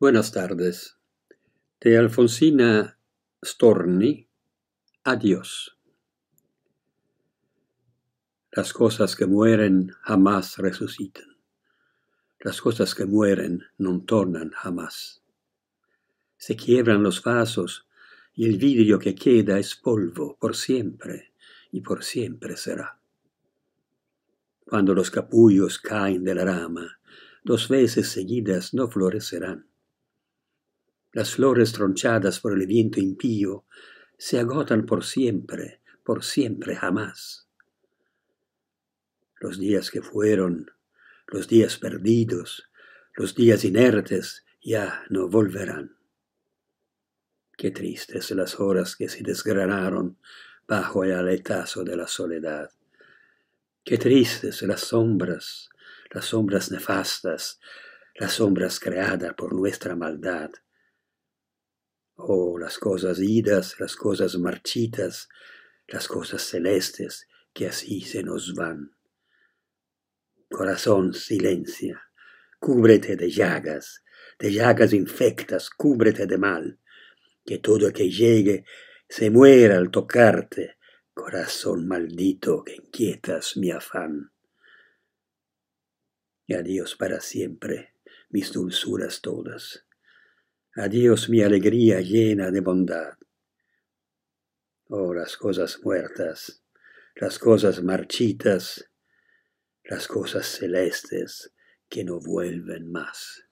Buenas tardes. De Alfonsina Storni, adiós. Las cosas que mueren jamás resucitan. Las cosas que mueren no tornan jamás. Se quiebran los vasos y el vidrio que queda es polvo por siempre y por siempre será. Cuando los capullos caen de la rama, dos veces seguidas no florecerán las flores tronchadas por el viento impío se agotan por siempre, por siempre jamás. Los días que fueron, los días perdidos, los días inertes ya no volverán. Qué tristes las horas que se desgranaron bajo el aletazo de la soledad. Qué tristes las sombras, las sombras nefastas, las sombras creadas por nuestra maldad. Oh, las cosas idas, las cosas marchitas, las cosas celestes que así se nos van. Corazón, silencia, cúbrete de llagas, de llagas infectas, cúbrete de mal, que todo que llegue se muera al tocarte, corazón maldito que inquietas mi afán. Y adiós para siempre, mis dulzuras todas. Adiós mi alegría llena de bondad. Oh, las cosas muertas, las cosas marchitas, las cosas celestes que no vuelven más.